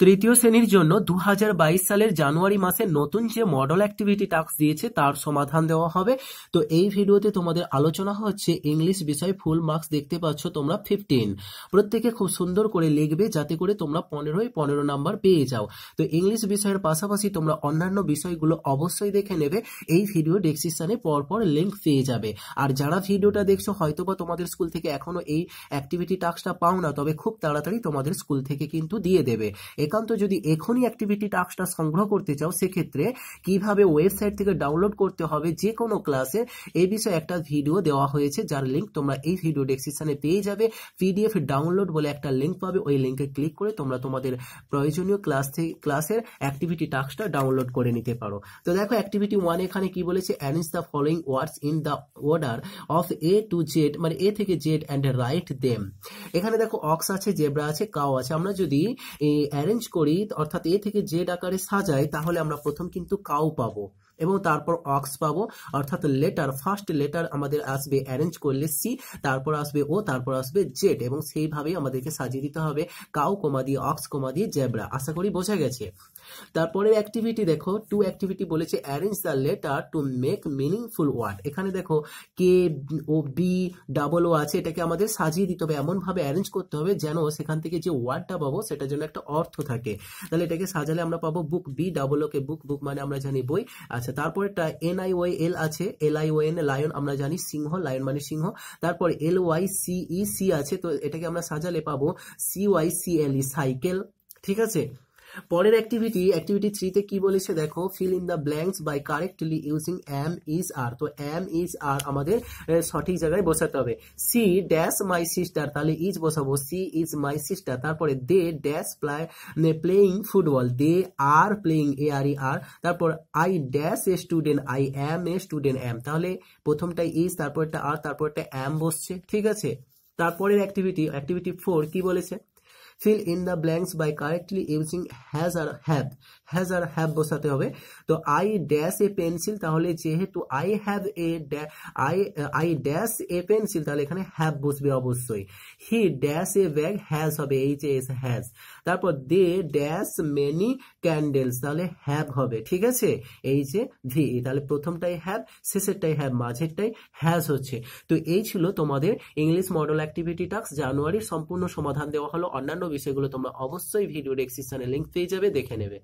তৃতীয় শ্রেণীর জন্য দু সালের জানুয়ারি মাসে নতুন যে মডেল অ্যাক্টিভিটি টাস্ক দিয়েছে তার সমাধান দেওয়া হবে তো এই ভিডিওতে তোমাদের আলোচনা হচ্ছে ইংলিশ বিষয় ফুল মার্কস দেখতে পাচ্ছ তোমরা ফিফটিন প্রত্যেকে খুব সুন্দর করে লিখবে যাতে করে তোমরা পনেরোই পনেরো নাম্বার পেয়ে যাও তো ইংলিশ বিষয়ের পাশাপাশি তোমরা অন্যান্য বিষয়গুলো অবশ্যই দেখে নেবে এই ভিডিও ডেসক্রিপশানে পরপর লিঙ্ক পেয়ে যাবে আর যারা ভিডিওটা দেখছো হয়তোবা তোমাদের স্কুল থেকে এখনো এই অ্যাক্টিভিটি টাস্কটা পাও না তবে খুব তাড়াতাড়ি তোমাদের স্কুল থেকে কিন্তু দিয়ে দেবে একান্ত যদি এখনই অ্যাক্টিভিটি টাস্কটা সংগ্রহ করতে চাও সেক্ষেত্রে কিভাবে ওয়েবসাইট থেকে ডাউনলোড করতে হবে যে কোনো ক্লাসে এই বিষয়ে একটা ভিডিও দেওয়া হয়েছে যার লিঙ্ক তোমরা এই ভিডিও ডেসক্রিপশানে পেয়ে যাবে পিডিএফ ডাউনলোড বলে একটা লিঙ্ক পাবে ওই লিঙ্কে ক্লিক করে তোমরা তোমাদের প্রয়োজনীয় ক্লাস থেকে ক্লাসের অ্যাক্টিভিটি টাস্কটা ডাউনলোড করে নিতে পারো তো দেখো অ্যাক্টিভিটি ওয়ান এখানে কি বলেছে অ্যানিস the following words in the order of A to Z মানে এ থেকে জেড অ্যান্ড রাইট দেম এখানে দেখো অক্স আছে জেব্রা আছে কাও আছে আমরা যদি অ্যারেঞ্জ করি অর্থাৎ এ থেকে জেড আকারে সাজাই তাহলে আমরা প্রথম কিন্তু কাউ পাবো এবং তারপর অক্স পাবো অর্থাৎ লেটার ফার্স্ট লেটার আমাদের আসবে অ্যারেঞ্জ করলে সি তারপর আসবে ও তারপর আসবে জেড এবং সেইভাবেই আমাদেরকে সাজিয়ে দিতে হবে কাউ কমা দিয়ে অক্স কমা দিয়ে জেব্রা আশা করি বোঝা গেছে তারপরের অ্যাক্টিভিটি দেখো টু অ্যাক্টিভিটি বলেছে arrange the letter to make meaningful word এখানে দেখো কে ও বি ডাবল ও আছে এটাকে আমাদের সাজিয়ে দিতে হবে এমনভাবে অ্যারেঞ্জ করতে হবে যেন সেখান থেকে যে ওয়ার্ডটা পাবো সেটার জন্য একটা অর্থ অর্থ থাকে তাহলে এটাকে সাজালে আমরা পাবো বুক বি ডাবল ওকে বুক বুক মানে আমরা জানি বই আচ্ছা তারপরে এন আই ওয়াই এল আছে L I Y N lion আমরা জানি সিংহ লায়ন মানে সিংহ তারপর L Y C E e C আছে তো এটাকে আমরা সাজালে পাবো C Y C L E cycle ঠিক আছে পরের অ্যাক্টিভিটি অ্যাক্টিভিটি থ্রিতে কি বলেছে দেখো fill in the blanks by correctly using am is are তো এম ইজ আর আমাদের সঠিক জায়গায় বসাতে হবে সি ড্যাশ মাই সিস্টার তাহলে ইজ বসাবো সি ইজ মাই সিস্টার তারপরে they dash play playing football they are playing A R E are তারপর I dash a student I am a student am তাহলে প্রথমটা ইজ তারপরটা আর তারপরটা M বসছে ঠিক আছে তারপরের অ্যাক্টিভিটি অ্যাক্টিভিটি ফোর কি বলেছে fill in the blanks by correctly using has আর হ্যাভ হ্যাজ আর হ্যাভ বসাতে হবে তো আই ড্যাশ এ পেন্সিল তাহলে যেহেতু I have a I I dash a pencil তাহলে এখানে হ্যাভ বসবে অবশ্যই he dash a bag has হবে এইচ এস হ্যাজ তারপর দে ড্যাশ মেনি ক্যান্ডেলস তাহলে হ্যাভ হবে ঠিক আছে এইচ এ ভি তাহলে প্রথমটাই হ্যাভ শেষেরটাই হ্যাভ মাঝেরটাই হ্যাজ হচ্ছে তো এই ছিল তোমাদের ইংলিশ মডেল অ্যাক্টিভিটি টাস্ক জানুয়ারির সম্পূর্ণ সমাধান দেওয়া হলো অন্যান্য বিষয়গুলো তোমরা অবশ্যই ভিডিও ডেসক্রিপশনে লিঙ্ক পেয়ে যাবে দেখে নেবে